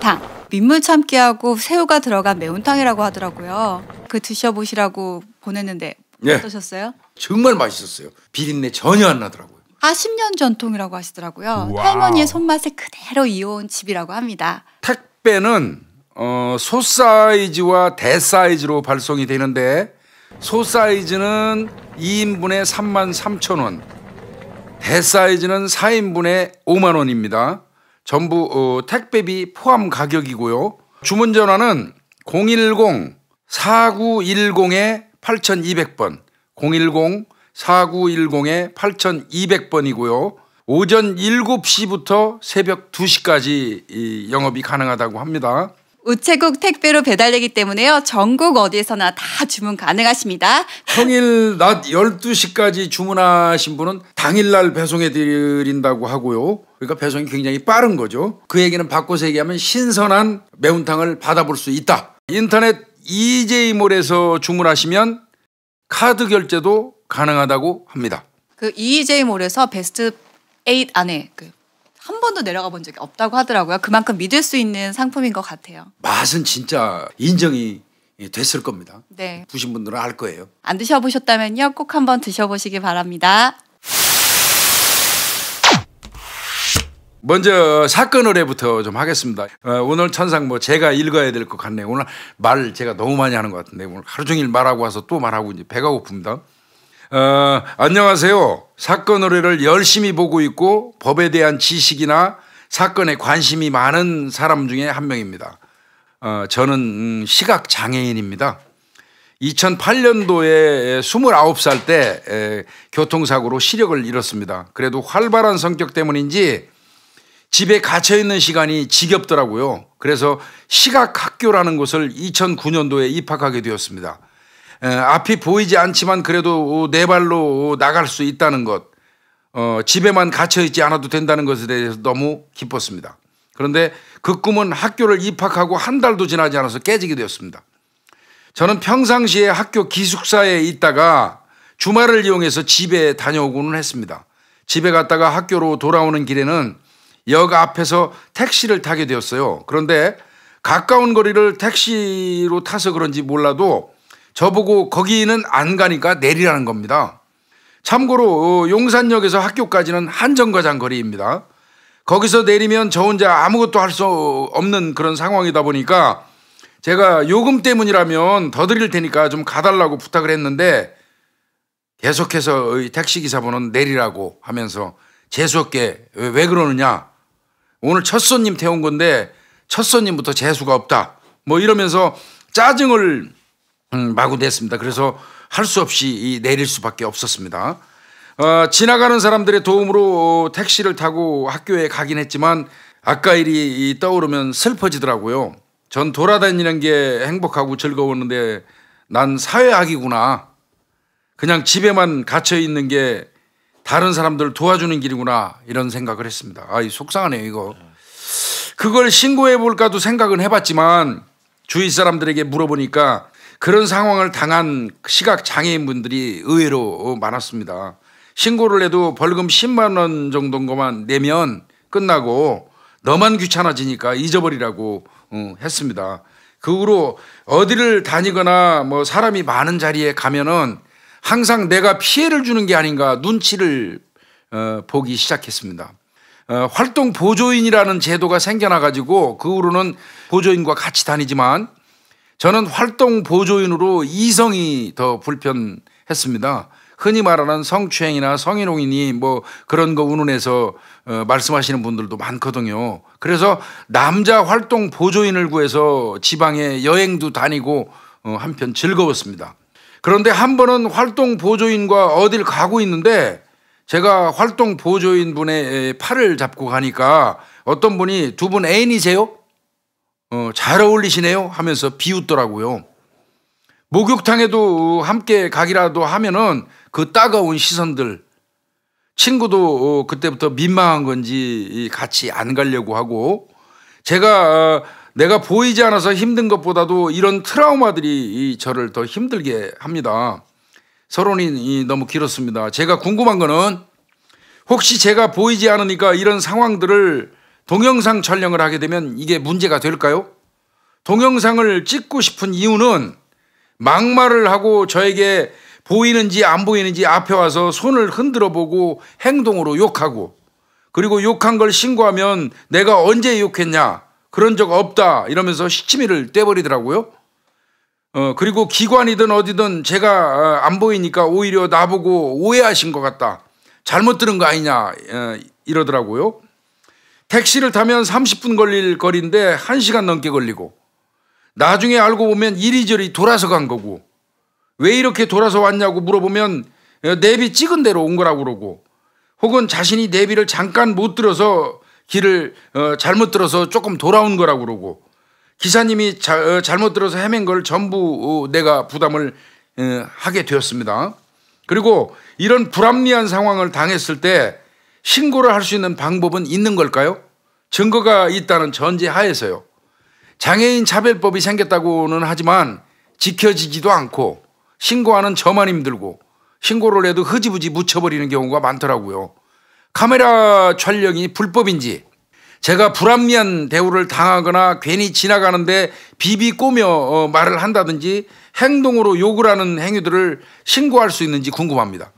매운탕. 민물 참깨하고 새우가 들어간 매운탕이라고 하더라고요. 그 드셔보시라고 보냈는데 예. 어떠셨어요? 정말 맛있었어요. 비린내 전혀 안 나더라고요. 40년 아, 전통이라고 하시더라고요. 와우. 할머니의 손맛에 그대로 이어온 집이라고 합니다. 택배는 어, 소 사이즈와 대 사이즈로 발송이 되는데 소 사이즈는 2인분에 3만 3천 원, 대 사이즈는 4인분에 5만 원입니다. 전부 어, 택배비 포함 가격이고요. 주문 전화는 010-4910-8200번, 010-4910-8200번이고요. 오전 7시부터 새벽 2시까지 영업이 가능하다고 합니다. 우체국 택배로 배달되기 때문에요. 전국 어디에서나 다 주문 가능하십니다. 평일 낮 12시까지 주문하신 분은 당일날 배송해 드린다고 하고요. 그러니까 배송이 굉장히 빠른 거죠. 그 얘기는 바꿔서 얘기하면 신선한 매운탕을 받아볼 수 있다. 인터넷 EJ몰에서 주문하시면 카드 결제도 가능하다고 합니다. 그 EJ몰에서 베스트 8 안에 그한 번도 내려가 본 적이 없다고 하더라고요. 그만큼 믿을 수 있는 상품인 것 같아요. 맛은 진짜 인정이 됐을 겁니다. 네. 부신 분들은 알 거예요. 안 드셔보셨다면요. 꼭 한번 드셔보시기 바랍니다. 먼저 사건 의뢰부터 좀 하겠습니다. 어, 오늘 천상 뭐 제가 읽어야 될 것 같네요. 오늘 말 제가 너무 많이 하는 것 같은데 오늘 하루 종일 말하고 와서 또 말하고 이제 배가 고픕니다. 어, 안녕하세요. 사건 의뢰를 열심히 보고 있고 법에 대한 지식이나 사건에 관심이 많은 사람 중에 한 명입니다. 어, 저는 음, 시각 장애인입니다. 2008년도에 29살 때 교통사고로 시력을 잃었습니다. 그래도 활발한 성격 때문인지 집에 갇혀 있는 시간이 지겹더라고요. 그래서 시각학교라는 곳을 2009년도에 입학하게 되었습니다. 앞이 보이지 않지만 그래도 내 네 발로 나갈 수 있다는 것, 어, 집에만 갇혀 있지 않아도 된다는 것에 대해서 너무 기뻤습니다. 그런데 그 꿈은 학교를 입학하고 한 달도 지나지 않아서 깨지게 되었습니다. 저는 평상시에 학교 기숙사에 있다가 주말을 이용해서 집에 다녀오고는 했습니다. 집에 갔다가 학교로 돌아오는 길에는 역 앞에서 택시를 타게 되었어요. 그런데 가까운 거리를 택시로 타서 그런지 몰라도 저보고 거기는 안 가니까 내리라는 겁니다. 참고로 어, 용산역에서 학교까지는 한정거장 거리입니다. 거기서 내리면 저 혼자 아무것도 할 수 없는 그런 상황이다 보니까 제가 요금 때문이라면 더 드릴 테니까 좀 가달라고 부탁을 했는데 계속해서 택시기사분은 내리라고 하면서 재수없게 왜, 왜 그러느냐. 오늘 첫 손님 태운 건데 첫 손님부터 재수가 없다. 뭐 이러면서 짜증을 음, 마구 냈습니다. 그래서 할 수 없이 이 내릴 수밖에 없었습니다. 어, 지나가는 사람들의 도움으로 어, 택시를 타고 학교에 가긴 했지만 아까 일이 떠오르면 슬퍼지더라고요. 전 돌아다니는 게 행복하고 즐거웠는데 난 사회학이구나. 그냥 집에만 갇혀 있는 게 다른 사람들을 도와주는 길이구나 이런 생각을 했습니다. 아, 이 속상하네요, 이거. 그걸 신고해 볼까도 생각은 해봤지만 주위 사람들에게 물어보니까 그런 상황을 당한 시각 장애인분들이 의외로 많았습니다. 신고를 해도 벌금 10만 원 정도인 것만 내면 끝나고 너만 귀찮아지니까 잊어버리라고 어, 했습니다. 그 후로 어디를 다니거나 뭐 사람이 많은 자리에 가면은 항상 내가 피해를 주는 게 아닌가 눈치를 어, 보기 시작했습니다. 어, 활동 보조인이라는 제도가 생겨나 가지고 그 후로는 보조인과 같이 다니지만 저는 활동 보조인으로 이성이 더 불편했습니다. 흔히 말하는 성추행이나 성희롱이니 뭐 그런 거 운운해서 어, 말씀하시는 분들도 많거든요. 그래서 남자 활동 보조인을 구해서 지방에 여행도 다니고 어, 한편 즐거웠습니다. 그런데 한 번은 활동 보조인과 어딜 가고 있는데 제가 활동 보조인 분의 팔을 잡고 가니까 어떤 분이 두 분 애인이세요? 어, 잘 어울리시네요 하면서 비웃더라고요. 목욕탕에도 함께 가기라도 하면은 그 따가운 시선들 친구도 어, 그때부터 민망한 건지 같이 안 가려고 하고 제가 어, 내가 보이지 않아서 힘든 것보다도 이런 트라우마들이 저를 더 힘들게 합니다. 서론이 너무 길었습니다. 제가 궁금한 거는 혹시 제가 보이지 않으니까 이런 상황들을 동영상 촬영을 하게 되면 이게 문제가 될까요? 동영상을 찍고 싶은 이유는 막말을 하고 저에게 보이는지 안 보이는지 앞에 와서 손을 흔들어 보고 행동으로 욕하고 그리고 욕한 걸 신고하면 내가 언제 욕했냐 그런 적 없다 이러면서 시치미를 떼버리더라고요. 어, 그리고 기관이든 어디든 제가 어, 안 보이니까 오히려 나보고 오해하신 것 같다. 잘못 들은 거 아니냐 어, 이러더라고요. 택시를 타면 30분 걸릴 거리인데 1시간 넘게 걸리고 나중에 알고 보면 이리저리 돌아서 간 거고 왜 이렇게 돌아서 왔냐고 물어보면 어, 내비 찍은 대로 온 거라고 그러고 혹은 자신이 내비를 잠깐 못 들어서 길을 어, 잘못 들어서 조금 돌아온 거라고 그러고 기사님이 자, 어, 잘못 들어서 헤맨 걸 전부 어, 내가 부담을 어, 하게 되었습니다. 그리고 이런 불합리한 상황을 당했을 때 신고를 할 수 있는 방법은 있는 걸까요? 증거가 있다는 전제 하에서요. 장애인 차별법이 생겼다고는 하지만 지켜지지도 않고 신고하는 저만 힘들고 신고를 해도 흐지부지 묻혀버리는 경우가 많더라고요. 카메라 촬영이 불법인지 제가 불합리한 대우를 당하거나 괜히 지나가는데 비비 꼬며 어, 말을 한다든지 행동으로 욕을 하는 행위들을 신고할 수 있는지 궁금합니다.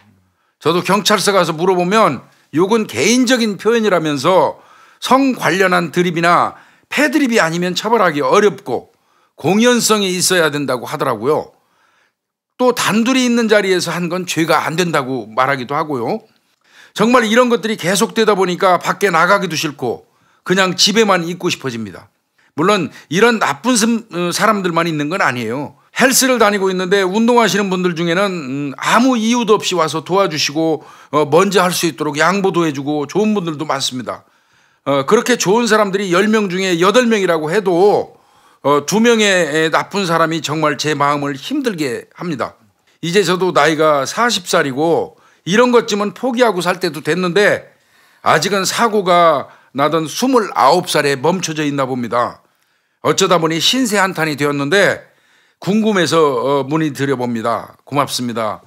저도 경찰서 가서 물어보면 욕은 개인적인 표현이라면서 성 관련한 드립이나 패드립이 아니면 처벌하기 어렵고 공연성이 있어야 된다고 하더라고요. 또 단둘이 있는 자리에서 한 건 죄가 안 된다고 말하기도 하고요. 정말 이런 것들이 계속되다 보니까 밖에 나가기도 싫고 그냥 집에만 있고 싶어집니다. 물론 이런 나쁜 어, 사람들만 있는 건 아니에요. 헬스를 다니고 있는데 운동하시는 분들 중에는 음, 아무 이유도 없이 와서 도와주시고 어, 먼저 할 수 있도록 양보도 해주고 좋은 분들도 많습니다. 어, 그렇게 좋은 사람들이 10명 중에 8명이라고 해도 2명의 나쁜 사람이 정말 제 마음을 힘들게 합니다. 이제 저도 나이가 40살이고 이런 것쯤은 포기하고 살 때도 됐는데 아직은 사고가 나던 29살에 멈춰져 있나 봅니다. 어쩌다 보니 신세 한탄이 되었는데 궁금해서 어, 문의 드려봅니다. 고맙습니다.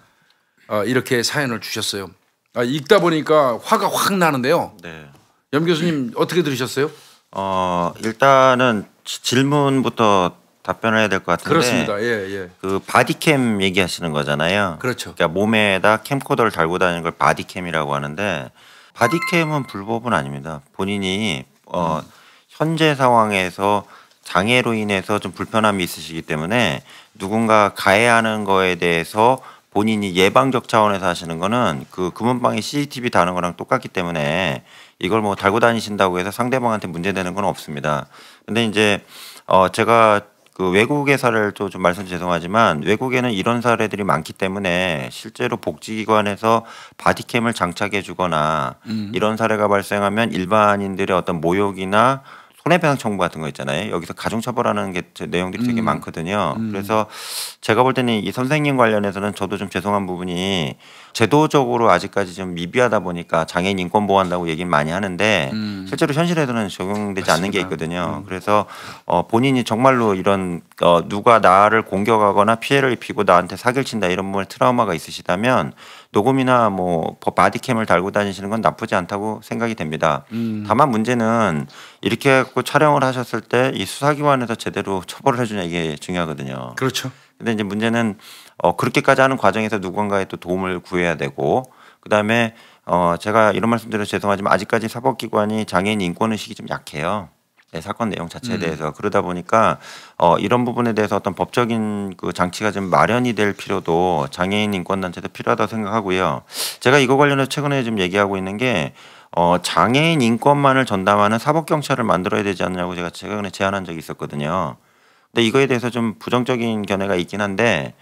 어, 이렇게 사연을 주셨어요. 아, 읽다 보니까 화가 확 나는데요. 네. 염 교수님 어떻게 들으셨어요? 어, 일단은 질문부터 답변을 해야 될 것 같은데 그렇습니다. 예, 예. 그 바디캠 얘기하시는 거잖아요. 그렇죠. 그러니까 몸에다 캠코더를 달고 다니는 걸 바디캠이라고 하는데 바디캠은 불법은 아닙니다. 본인이 어 음. 현재 상황에서 장애로 인해서 좀 불편함이 있으시기 때문에 누군가 가해하는 거에 대해서 본인이 예방적 차원에서 하시는 거는 그 금은방에 CCTV 다는 거랑 똑같기 때문에 이걸 뭐 달고 다니신다고 해서 상대방한테 문제되는 건 없습니다. 근데 이제 어 제가 그 외국의 사례를 또좀 말씀 죄송하지만 외국에는 이런 사례들이 많기 때문에 실제로 복지기관에서 바디캠을 장착해주거나 음. 이런 사례가 발생하면 일반인들의 어떤 모욕이나 손해배상 청구 같은 거 있잖아요. 여기서 가중처벌하는 게 내용들이 되게 음. 많거든요. 음. 그래서 제가 볼 때는 이 선생님 관련해서는 저도 좀 죄송한 부분이 제도적으로 아직까지 좀 미비하다 보니까 장애인 인권 보호한다고 얘기는 많이 하는데 음. 실제로 현실에서는 적용되지 맞습니다. 않는 게 있거든요. 음. 그래서 어, 본인이 정말로 이런 어, 누가 나를 공격하거나 피해를 입히고 나한테 사기를 친다 이런 뭐 트라우마가 있으시다면 녹음이나 뭐 바디캠을 달고 다니시는 건 나쁘지 않다고 생각이 됩니다. 음. 다만 문제는 이렇게 해 갖고 촬영을 하셨을 때 이 수사기관에서 제대로 처벌을 해주냐 이게 중요하거든요. 그렇죠. 근데 이제 문제는 어, 그렇게까지 하는 과정에서 누군가의 또 도움을 구해야 되고 그 다음에 어, 제가 이런 말씀드려 죄송하지만 아직까지 사법기관이 장애인 인권 의식이 좀 약해요. 네, 사건 내용 자체에 음. 대해서 그러다 보니까 어, 이런 부분에 대해서 어떤 법적인 그 장치가 좀 마련이 될 필요도 장애인 인권 단체도 필요하다고 생각하고요. 제가 이거 관련해서 최근에 좀 얘기하고 있는 게 어, 장애인 인권만을 전담하는 사법 경찰을 만들어야 되지 않냐고 제가 최근에 제안한 적이 있었거든요. 근데 이거에 대해서 좀 부정적인 견해가 있긴 한데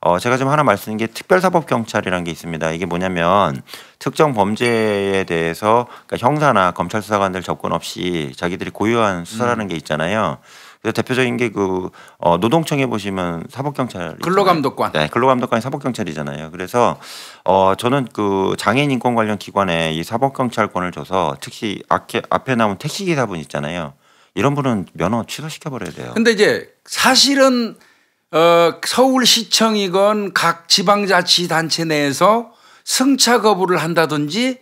어, 제가 지금 하나 말씀드린 게 특별사법경찰이라는 게 있습니다. 이게 뭐냐면 특정 범죄에 대해서 그러니까 형사나 검찰 수사관들 접근 없이 자기들이 고유한 수사라는 음. 게 있잖아요. 그래서 대표적인 게그 어, 노동청에 보시면 사법경찰 근로감독관 네 근로감독관이 사법경찰이잖아요. 그래서 어 저는 그 장애인 인권 관련 기관에 이 사법경찰권을 줘서 특히 앞에, 앞에 나온 택시기사분 있잖아요. 이런 분은 면허 취소시켜 버려야 돼요. 근데 이제 사실은 어, 서울시청이건 각 지방자치단체 내에서 승차 거부를 한다든지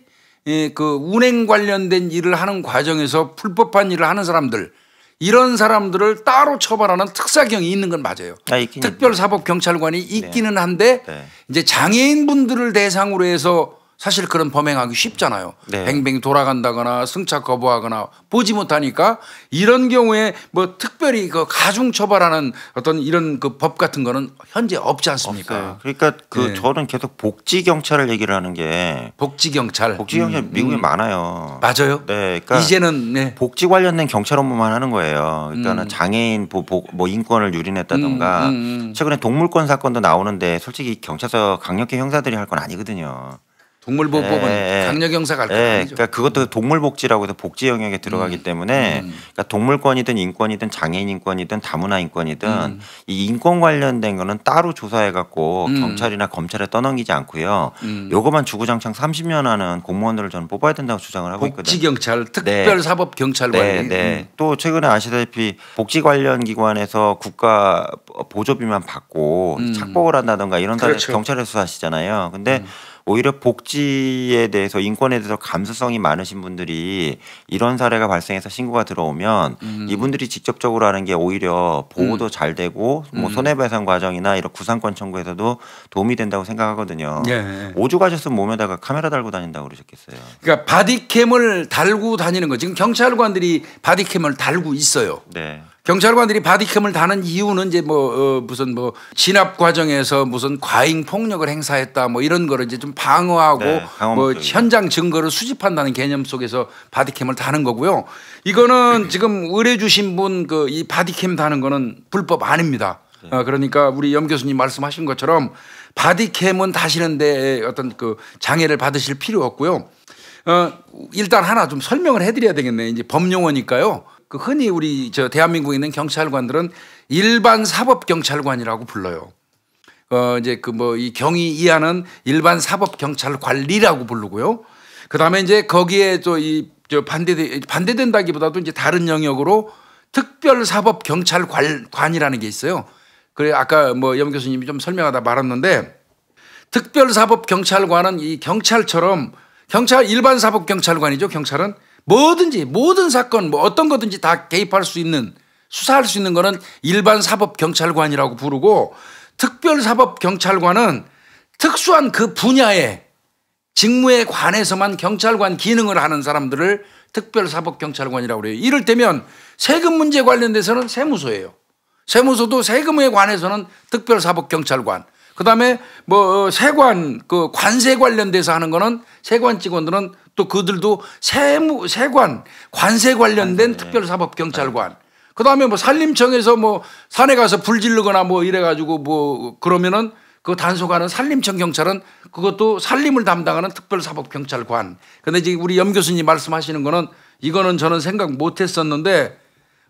예, 그 운행 관련된 일을 하는 과정에서 불법한 일을 하는 사람들 이런 사람들을 따로 처벌하는 특사경이 있는 건 맞아요. 아, 특별사법경찰관이 네. 있기는 한데 네. 네. 이제 장애인분들을 대상으로 해서 사실 그런 범행하기 쉽잖아요. 네. 뱅뱅 돌아간다거나 승차 거부하거나 보지 못하니까 이런 경우에 뭐 특별히 그 가중 처벌하는 어떤 이런 그 법 같은 거는 현재 없지 않습니까? 없어요. 그러니까 그 네. 저는 계속 복지 경찰을 얘기를 하는 게 복지 경찰 복지 경찰 음. 미국에 음. 많아요. 맞아요. 네, 그러니까 이제는 네. 복지 관련된 경찰 업무만 하는 거예요. 일단은 음. 장애인 뭐 인권을 유린했다던가 음, 음, 음, 최근에 동물권 사건도 나오는데 솔직히 경찰서 강력히 형사들이 할 건 아니거든요. 동물보호법은 네. 강력형사 갈거 예, 네. 그러니까 그것도 동물복지라고 해서 복지 영역에 들어가기 음. 때문에 음. 그러니까 동물권이든 인권이든 장애인 인권이든 다문화 인권이든 음. 이 인권 관련된 거는 따로 조사해 갖고 음. 경찰이나 검찰에 떠넘기지 않고요. 음. 요거만 주구장창 30년 하는 공무원들을 저는 뽑아야 된다고 주장을 하고 있거든요. 복지 경찰, 네. 특별 사법 경찰관이. 네. 네. 음. 또 최근에 아시다시피 복지 관련 기관에서 국가 보조비만 받고 착복을 한다던가 이런 그렇죠. 경찰에 수사하시잖아요. 근데 오히려 복지에 대해서 인권에 대해서 감수성이 많으신 분들이 이런 사례가 발생해서 신고가 들어오면 음. 이분들이 직접적으로 하는 게 오히려 보호도 음. 잘 되고 뭐 음. 손해배상 과정이나 이런 구상권 청구에서도 도움이 된다고 생각하거든요. 예. 예. 오죽하셨으면 몸에다가 카메라 달고 다닌다고 그러셨겠어요. 그러니까 바디캠을 달고 다니는 거 지금 경찰관들이 바디캠을 달고 있어요. 네. 경찰관들이 바디캠을 다는 이유는 이제 뭐 어, 무슨 뭐 진압 과정에서 무슨 과잉 폭력을 행사했다 뭐 이런 거를 이제 좀 방어하고 네, 뭐 현장 증거를 수집한다는 개념 속에서 바디캠을 다는 거고요. 이거는 지금 의뢰 주신 분 그 이 바디캠 다는 거는 불법 아닙니다. 어, 그러니까 우리 염 교수님 말씀하신 것처럼 바디캠은 다시는데 어떤 그 장애를 받으실 필요 없고요. 어, 일단 하나 좀 설명을 해드려야 되겠네. 이제 법용어니까요. 그 흔히 우리 저 대한민국에 있는 경찰관들은 일반 사법 경찰관이라고 불러요. 어 이제 그 뭐 이 경위 이하는 일반 사법 경찰 관리라고 부르고요. 그다음에 이제 거기에 또이저 반대 반대된다기보다도 이제 다른 영역으로 특별 사법 경찰 관이라는 게 있어요. 그래 아까 뭐 염 교수님이 좀 설명하다 말았는데 특별 사법 경찰관은 이 경찰처럼 경찰 일반 사법 경찰관이죠. 경찰은 뭐든지 모든 사건 뭐 어떤 거든지 다 개입할 수 있는 수사할 수 있는 거는 일반 사법 경찰관이라고 부르고 특별 사법 경찰관은 특수한 그 분야에 직무에 관해서만 경찰관 기능을 하는 사람들을 특별 사법 경찰관이라고 그래요. 이럴 때면 세금 문제 관련돼서는 세무소예요세무소도 세금에 관해서는 특별 사법 경찰관. 그다음에 뭐 어, 세관 그 관세 관련돼서 하는 거는 세관 직원들은 또 그들도 세무 세관 관세 관련된 네. 특별사법경찰관 네. 그다음에 뭐 산림청에서 뭐 산에 가서 불 지르거나 뭐 이래 가지고 뭐 그러면은 그 단속하는 산림청 경찰은 그것도 산림을 담당하는 특별사법경찰관. 근데 지금 우리 염 교수님 말씀하시는 거는 이거는 저는 생각 못 했었는데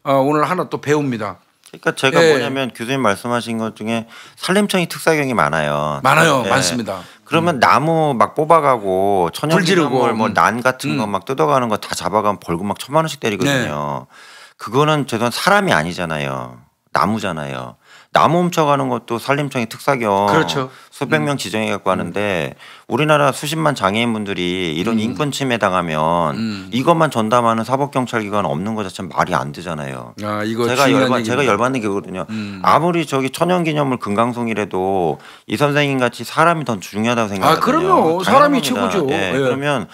어, 오늘 하나 또 배웁니다. 그러니까 제가 예. 뭐냐면 교수님 말씀하신 것 중에 산림청이 특사경이 많아요. 많아요. 예. 많습니다. 그러면 음. 나무 막 뽑아가고 천연기념물 뭐난 음. 같은 음. 거막 뜯어가는 거 다 잡아가면 벌금 막 천만 원씩 때리거든요. 네. 그거는 저송 사람이 아니잖아요. 나무잖아요. 나무 훔쳐가는 것도 산림청의 특사경 그렇죠. 수백 명 음. 지정해 갖고 하는데 음. 우리나라 수십만 장애인분들이 이런 음. 인권 침해 당하면 음. 이것만 전담하는 사법 경찰 기관 없는 거 자체는 말이 안 되잖아요. 아, 이거 제가 열받 제가 열받는 게 그거든요. 음. 아무리 저기 천연 기념물 금강송이라도 이 선생님 같이 사람이 더 중요하다고 생각하거든요. 아, 그럼요. 사람이 최고죠. 네, 예. 그러면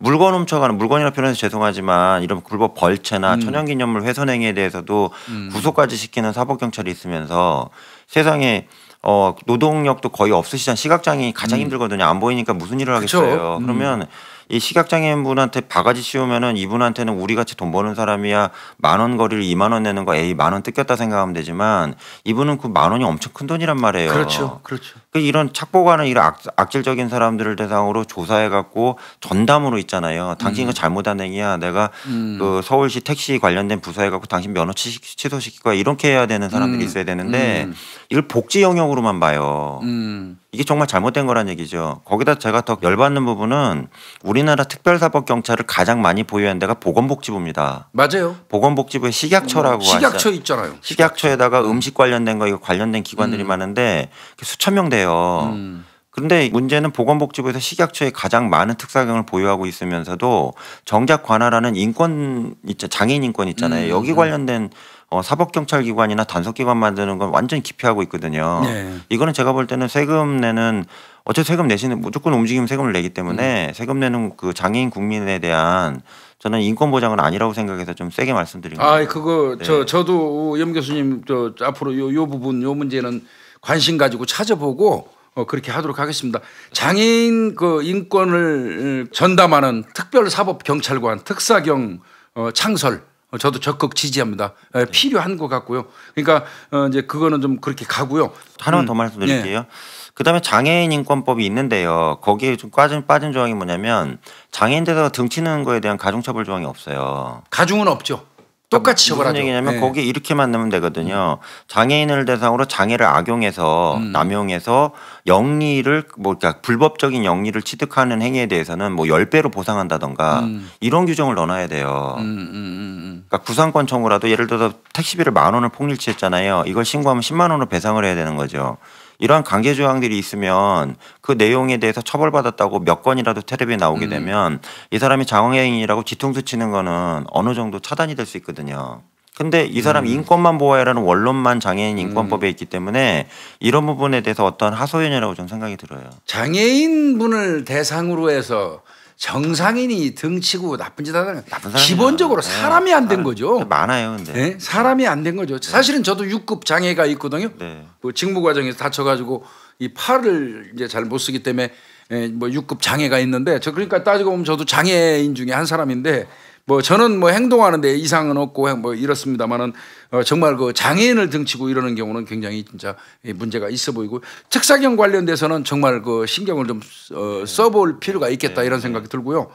물건 훔쳐가는 물건이라 표현해서 죄송하지만 이런 불법 벌채나 음. 천연기념물 훼손행위에 대해서도 음. 구속까지 시키는 사법경찰이 있으면서 세상에 어 노동력도 거의 없으시잖 아 시각장애인이 가장 음. 힘들거든요. 안 보이니까 무슨 일을 하겠어요. 음. 그러면 이 시각장애인 분한테 바가지 씌우면은 이분한테는 우리 같이 돈 버는 사람이야 만 원 거리를 이만원 내는 거 에이 만 원 뜯겼다 생각하면 되지만 이분은 그 만 원이 엄청 큰 돈이란 말이에요. 그렇죠, 그렇죠. 그 이런 착보가는 이런 악, 질적인 사람들을 대상으로 조사해 갖고 전담으로 있잖아요. 당신 이거 음. 잘못한 행위야. 내가 음. 그 서울시 택시 관련된 부서에 갖고 당신 면허 취소시킬 거야. 이렇게 해야 되는 사람들이 음. 있어야 되는데 음. 이걸 복지 영역으로만 봐요. 음. 이게 정말 잘못된 거란 얘기죠. 거기다 제가 더 열받는 부분은 우리나라 특별사법 경찰을 가장 많이 보유한 데가 보건복지부입니다. 맞아요. 보건복지부의 식약처라고 어, 식약처 있잖아요. 식약처에다가 음식 관련된 거 이거 관련된 기관들이 음. 많은데 수천 명대 특요 음. 그런데 문제는 보건복지부에서 식약처에 가장 많은 특사경을 보유하고 있으면서도 정작 관할하는 인권 있죠 장애인 인권 있잖아요. 음, 음. 여기 관련된 어, 사법경찰기관이나 단속기관 만드는 건 완전히 기피하고 있거든요. 네. 이거는 제가 볼 때는 세금 내는 어차피 세금 내시는 무조건 움직이면 세금을 내기 때문에 음. 세금 내는 그 장애인 국민에 대한 저는 인권 보장은 아니라고 생각해서 좀 세게 말씀드립니다. 아, 그거 네. 저 저도 염 교수님 저 앞으로 요, 요 부분 요 문제는 관심 가지고 찾아보고 어, 그렇게 하도록 하겠습니다. 장애인 그 인권을 전담하는 특별사법경찰관 특사경 어, 창설 어, 저도 적극 지지합니다. 네. 필요한 것 같고요. 그러니까 어, 이제 그거는 좀 그렇게 가고요. 하나만 음, 더 말씀드릴게요. 네. 그다음에 장애인 인권법이 있는데요. 거기에 좀 빠진 빠진 조항이 뭐냐면 장애인들에 등치는 거에 대한 가중처벌 조항이 없어요. 가중은 없죠. 똑같이 처벌하죠. 무슨 얘기냐면 네. 거기 이렇게만 넣으면 되거든요. 장애인을 대상으로 장애를 악용해서 음. 남용해서 영리를 뭐 그러니까 불법적인 영리를 취득하는 행위에 대해서는 뭐 열배로 보상한다던가 음. 이런 규정을 넣어놔야 돼요. 음, 음, 음, 음, 그러니까 구상권 청구라도 예를 들어서 택시비를 만 원을 폭일치했잖아요. 이걸 신고하면 십만 원으로 배상을 해야 되는 거죠. 이러한 강제 조항들이 있으면 그 내용에 대해서 처벌받았다고 몇 건이라도 테레비에 나오게 음. 되면 이 사람이 장애인이라고 뒤통수 치는 거는 어느 정도 차단이 될 수 있거든요. 근데 이 사람 음. 인권만 보호해라는 원론만 장애인 음. 인권법에 음. 있기 때문에 이런 부분에 대해서 어떤 하소연이라고 저는 생각이 들어요. 장애인 분을 대상으로 해서 정상인이 등치고 나쁜 짓 하다는 나 기본적으로 네. 사람이 안 된 거죠. 그 많아요, 근데 네? 사람이 안 된 거죠. 네. 사실은 저도 6급 장애가 있거든요. 네. 그 직무 과정에서 다쳐가지고 이 팔을 이제 잘 못 쓰기 때문에 예, 뭐 6급 장애가 있는데 저 그러니까 따지고 보면 저도 장애인 중에 한 사람인데 뭐 저는 뭐 행동하는데 이상은 없고 뭐 이렇습니다만은 어 정말 그 장애인을 등치고 이러는 경우는 굉장히 진짜 문제가 있어 보이고 특사경 관련돼서는 정말 그 신경을 좀어 네. 써볼 필요가 있겠다 네. 이런 생각이 네. 들고요.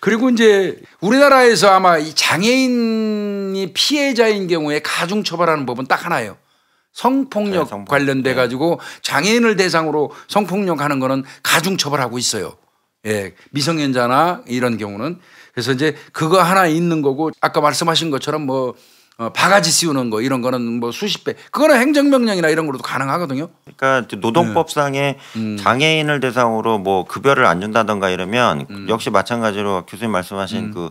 그리고 이제 우리나라에서 아마 이 장애인이 피해자인 경우에 가중 처벌하는 법은 딱 하나예요. 성폭력, 네, 성폭력. 관련돼 가지고 장애인을 대상으로 성폭력 하는 거는 가중 처벌하고 있어요. 예, 미성년자나 이런 경우는 그래서 이제 그거 하나 있는 거고 아까 말씀하신 것처럼 뭐 어, 바가지 씌우는 거 이런 거는 뭐 수십 배 그거는 행정명령이나 이런 거로도 가능하거든요. 그러니까 노동법상에 네. 음. 장애인을 대상으로 뭐 급여를 안 준다던가 이러면 음. 역시 마찬가지로 교수님 말씀하신 음. 그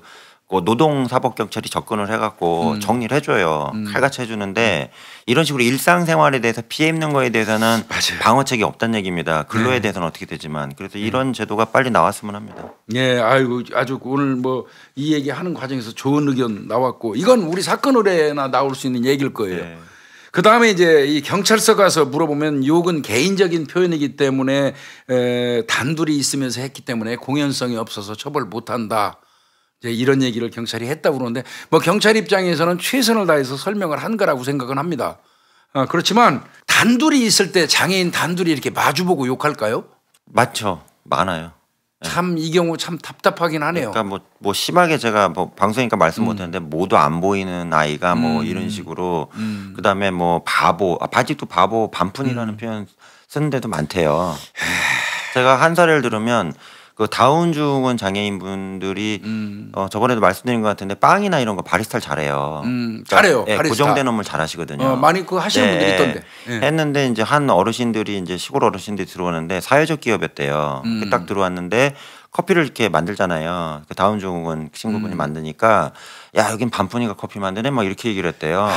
노동사법경찰이 접근을 해갖고 음. 정리를 해줘요. 음. 칼같이 해주는데 이런 식으로 일상생활에 대해서 피해 입는 거에 대해서는 맞아요. 방어책이 없다는 얘기입니다. 근로에 네. 대해서는 어떻게 되지만 그래서 네. 이런 제도가 빨리 나왔으면 합니다. 예, 네, 아이고 아주 오늘 뭐 이 얘기하는 과정에서 좋은 의견 나왔고 이건 우리 사건 의뢰나 나올 수 있는 얘기일 거예요. 네. 그 다음에 이제 이 경찰서 가서 물어보면 욕은 개인적인 표현이기 때문에 에, 단둘이 있으면서 했기 때문에 공연성이 없어서 처벌 못한다. 이런 얘기를 경찰이 했다고 그러는데 뭐 경찰 입장에서는 최선을 다해서 설명을 한 거라고 생각은 합니다. 아, 그렇지만 단둘이 있을 때 장애인 단둘이 이렇게 마주보고 욕할까요? 맞죠. 많아요. 예. 참이 경우 참 답답하긴 하네요. 그러니까 뭐, 뭐 심하게 제가 뭐 방송이니까 말씀 음. 못했는데 모두 안 보이는 아이가 뭐 음. 이런 식으로 음. 그다음에 뭐 바보 아, 바직도 바보 반푼이라는 음. 표현 쓰는 데도 많대요. 제가 한 사례를 들으면 그 다운 증은 장애인 분들이 음. 어 저번에도 말씀드린 것 같은데 빵이나 이런 거 바리스타를 잘해요. 음, 그러니까 잘해요. 예, 바리스타. 고정된 업무 잘하시거든요. 어, 많이 그 하시는 네, 분들 있던데. 예. 했는데 이제 한 어르신들이 이제 시골 어르신들이 들어오는데 사회적 기업이었대요. 음. 딱 들어왔는데 커피를 이렇게 만들잖아요. 그 다운 증은 친구분이 음. 만드니까 야 여긴 반푼이가 커피 만드네 막 이렇게 얘기를 했대요. 하,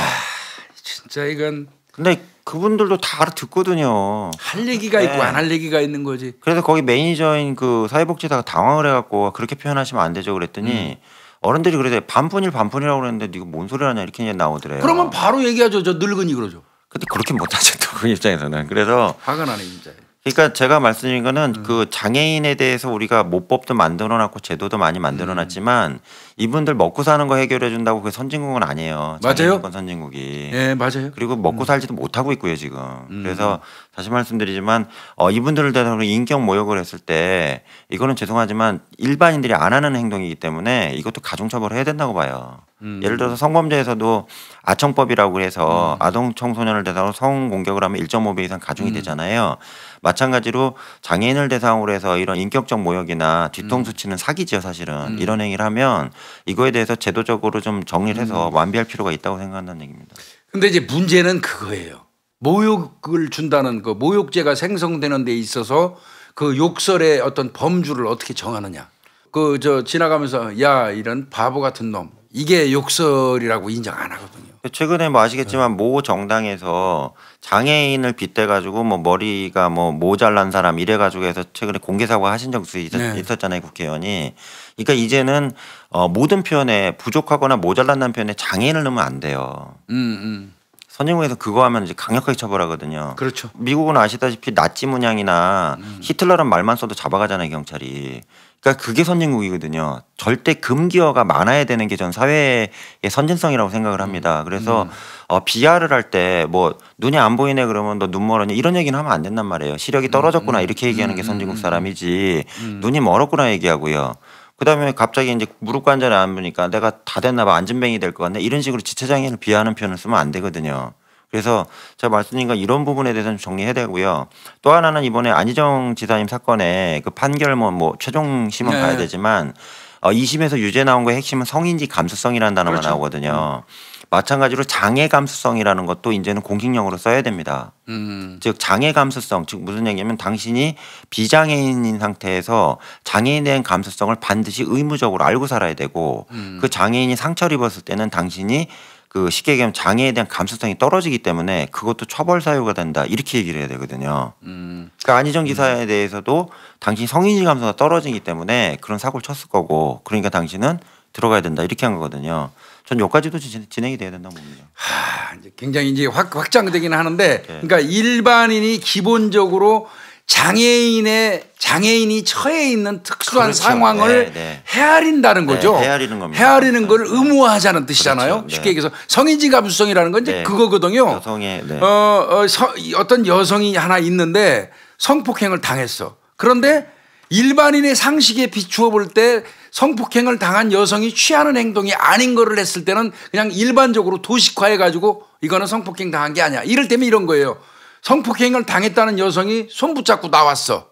진짜 이건. 근데 그분들도 다 알아 듣거든요. 할 얘기가 있고 네. 안할 얘기가 있는 거지. 그래서 거기 매니저인 그 사회복지사가 당황을 해갖고 그렇게 표현하시면 안 되죠 그랬더니 음. 어른들이 그래서 반푼일 반푼이라고 그랬는데 네가 뭔 소리 하냐 이렇게 이제 나오더래요. 그러면 바로 얘기하죠. 저 늙은이 그러죠. 근데 그렇게 못하죠 그 입장에서는. 그래서 화가 나네 진짜. 그러니까 제가 말씀드린 거는 음. 그 장애인에 대해서 우리가 모법도 만들어놨고 제도도 많이 만들어놨지만 음. 이분들 먹고 사는 거 해결해 준다고 그게 선진국은 아니에요. 맞아요. 선진국이. 예, 네, 맞아요. 그리고 먹고 음. 살지도 못하고 있고요, 지금. 음. 그래서 다시 말씀드리지만 어, 이분들을 대상으로 인격 모욕을 했을 때 이거는 죄송하지만 일반인들이 안 하는 행동이기 때문에 이것도 가중처벌 을 해야 된다고 봐요. 음. 예를 들어서 성범죄에서도 아청법이라고 해서 음. 아동 청소년을 대상으로 성 공격을 하면 1.5배 이상 가중이 되잖아요. 마찬가지로 장애인을 대상으로 해서 이런 인격적 모욕이나 뒤통수 치는 사기죠, 사실은. 이런 행위를 하면 이거에 대해서 제도적으로 좀 정리를 해서 음. 완비할 필요가 있다고 생각한다는 얘기입니다. 근데 이제 문제는 그거예요. 모욕을 준다는 그 모욕죄가 생성되는 데 있어서 그 욕설의 어떤 범주를 어떻게 정하느냐. 그 저 지나가면서 야 이런 바보 같은 놈 이게 욕설이라고 인정 안 하거든요. 최근에 뭐 아시겠지만 네. 모 정당에서 장애인을 빗대 가지고 뭐 머리가 뭐 모자란 사람 이래 가지고 해서 최근에 공개 사과 하신 적도 네. 있었잖아요 국회의원이. 그러니까 이제는 어, 모든 표현에 부족하거나 모자란다는 표현에 장애인을 넣으면 안 돼요. 음, 음. 선진국에서 그거 하면 이제 강력하게 처벌하거든요. 그렇죠. 미국은 아시다시피 나치 문양이나 음. 히틀러란 말만 써도 잡아가잖아요 경찰이. 그러니까 그게 선진국이거든요. 절대 금기어가 많아야 되는 게 전 사회의 선진성이라고 생각을 합니다. 음, 그래서 음. 어, 비하를 할 때 뭐 눈이 안 보이네 그러면 너 눈 멀었니 이런 얘기는 하면 안 된단 말이에요. 시력이 떨어졌구나 음. 음 이렇게 얘기하는 게 음, 선진국 사람이지 눈이 멀었구나 얘기하고요. 그다음에 갑자기 이제 무릎 관절이 안 보니까 내가 다 됐나 봐안전뱅이될 것 같네 이런 식으로 지체장애를 비하하는 표현을 쓰면 안 되거든요. 그래서 제가 말씀드린 건 이런 부분에 대해서는 정리해야 되고요. 또 하나는 이번에 안희정 지사님 사건에 그 판결문 뭐, 뭐 최종 심은 네. 가야 되지만 어, 2심에서 유죄 나온 거 핵심은 성인지 감수성이라는 단어가 그렇죠. 나오거든요. 음. 마찬가지로 장애 감수성이라는 것도 이제는 공식용어로 써야 됩니다. 음. 즉 장애 감수성 즉 무슨 얘기냐면 당신이 비장애인인 상태에서 장애인에 대한 감수성을 반드시 의무적으로 알고 살아야 되고 음. 그 장애인이 상처를 입었을 때는 당신이 그 쉽게 얘기하면 장애에 대한 감수성이 떨어지기 때문에 그것도 처벌 사유가 된다 이렇게 얘기를 해야 되거든요. 음. 그러니까 안희정 기사에 음. 대해서도 당신 성인지 감소가 떨어지기 때문에 그런 사고를 쳤을 거고 그러니까 당신은 들어가야 된다 이렇게 한 거거든요. 전 여기까지도 진행이 돼야 된다고 봅니다. 하, 이제 굉장히 이제 확, 확장되긴 하는데 네. 그러니까 일반인이 기본적으로 장애인의 장애인이 처해 있는 특수한 그렇죠. 상황을 네, 네. 헤아린다는 네, 거죠. 헤아리는 겁니다. 헤아리는 네. 걸 의무화하자는 그렇죠. 뜻이잖아요. 그렇죠. 쉽게 얘기해서 성인지 감수성이라는 건 이제 그거거든요. 여성의 어, 어 서, 어떤 여성이 하나 있는데 성폭행을 당했어. 그런데 일반인의 상식에 비추어 볼 때 성폭행을 당한 여성이 취하는 행동이 아닌 거를 했을 때는 그냥 일반적으로 도식화해 가지고 이거는 성폭행 당한 게 아니야. 이럴 때면 이런 거예요. 성폭행을 당했다는 여성이 손 붙잡고 나왔어.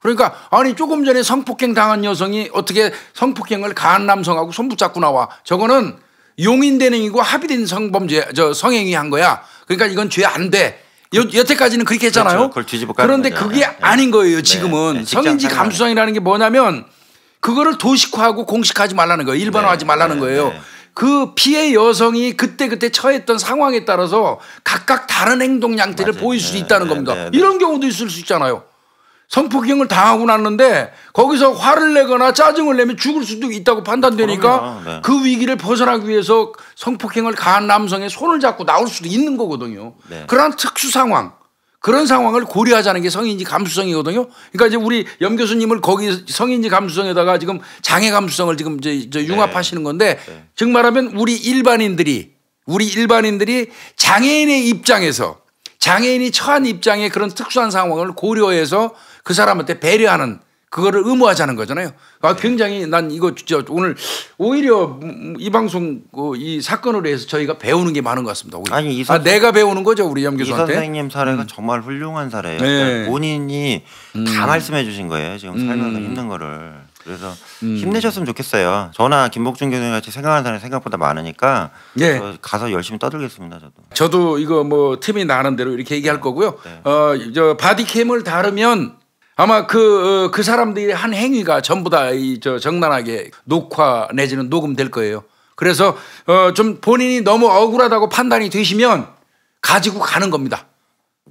그러니까 아니 조금 전에 성폭행 당한 여성이 어떻게 성폭행을 가한 남성하고 손 붙잡고 나와. 저거는 용인대는 이고 합의된 성범죄 저 성행위 한 거야. 그러니까 이건 죄 안 돼. 여, 여태까지는 그렇게 그렇죠. 했잖아요. 그렇죠. 그런데 그게 네. 아닌 거예요. 네. 지금은 네. 네. 성인지 감수성이라는 게 뭐냐면 그거를 도식화하고 공식화하지 말라는 거예요. 일반화하지 네. 말라는 거예요. 네. 그 피해 여성이 그때 그때 처했던 상황에 따라서 각각 다른 행동 양태를 맞아요. 보일 수 있다는 겁니다. 이런 경우도 있을 수 있잖아요. 성폭행을 당하고 났는데 거기서 화를 내거나 짜증을 내면 죽을 수도 있다고 판단되니까 네. 그 위기를 벗어나기 위해서 성폭행을 가한 남성의 손을 잡고 나올 수도 있는 거거든요. 네. 그러한 특수 상황 그런 상황을 고려하자는 게 성인지 감수성이거든요. 그러니까 이제 우리 염 교수님을 거기 성인지 감수성에다가 지금 장애 감수성을 지금 이제 네. 융합하시는 건데 네. 즉 말하면 우리 일반인들이 우리 일반인들이 장애인의 입장에서 장애인이 처한 입장의 그런 특수한 상황을 고려해서 그 사람한테 배려하는 그거를 의무화하자는 거잖아요. 아, 굉장히 난 이거 진짜 오늘 오히려 이 방송 그 이 사건으로 해서 저희가 배우는 게 많은 것 같습니다. 오히려. 아니 이 아, 선생, 아, 내가 배우는 거죠 우리 양 교수한테. 이 선생님 사례가 음. 정말 훌륭한 사례예요. 네. 그러니까 본인이 음. 다 말씀해 주신 거예요. 지금 음. 살면서 힘든 거를. 그래서 음. 힘내셨으면 좋겠어요. 저나 김복준 교수님 같이 생각하는 사람이 생각보다 많으니까 네. 가서 열심히 떠들겠습니다. 저도. 저도 이거 뭐 팀이 나는 대로 이렇게 얘기할 네. 거고요. 네. 어저 바디캠을 다루면 아마 그그 어, 그 사람들이 한 행위가 전부 다 이 저 정당하게 녹화 내지는 녹음될 거예요. 그래서 어좀 본인이 너무 억울하다고 판단이 되시면 가지고 가는 겁니다.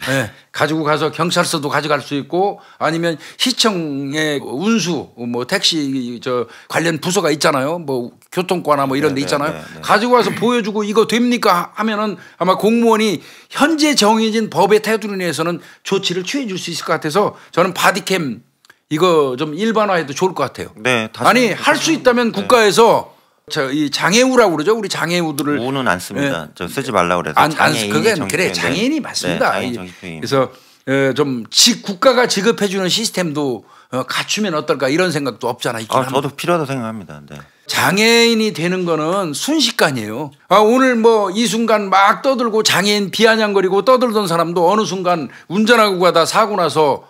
네. 가지고 가서 경찰서도 가져갈 수 있고 아니면 시청의 운수 뭐 택시 저 관련 부서가 있잖아요. 뭐 교통과나 뭐 이런 데 네, 네, 있잖아요. 네, 네, 가지고 와서 보여주고 이거 됩니까 하면은 아마 공무원이 현재 정해진 법의 태도를위해서는 조치를 취해 줄 수 있을 것 같아서 저는 바디캠 이거 좀 일반화해도 좋을 것 같아요. 네. 아니 할 수 있다면 네. 국가에서 저이 장애우라고 그러죠. 우리 장애우들을 우는 안 씁니다. 예. 저 쓰지 말라 고 그래서 안, 안 그건 그래 장애인이 네, 맞습니다. 네, 장애인 그래서 어, 좀 지, 국가가 지급해 주는 시스템도 어, 갖추면 어떨까 이런 생각도 없잖아. 있긴 아, 저도 필요하다 생각합니다. 네. 장애인이 되는 거는 순식간이에요. 아, 오늘 뭐 이 순간 막 떠들고 장애인 비아냥거리고 떠들던 사람도 어느 순간 운전하고 가다 사고 나서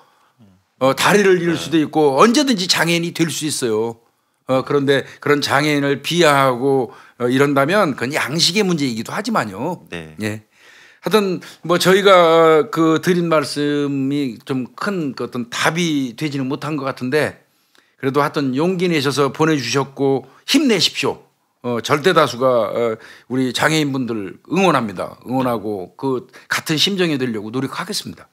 어, 다리를 잃을 네. 수도 있고 언제든지 장애인이 될 수 있어요. 어, 그런데 그런 장애인을 비하하고 어, 이런다면 그건 양식의 문제이기도 하지만요. 네. 예. 하여튼 뭐 저희가 어, 그 드린 말씀이 좀큰 그 어떤 답이 되지는 못한 것 같은데 그래도 하여튼 용기 내셔서 보내주셨고 힘내십시오. 어, 절대 다수가 어, 우리 장애인분들 응원합니다. 응원하고 그 같은 심정이 되려고 노력하겠습니다.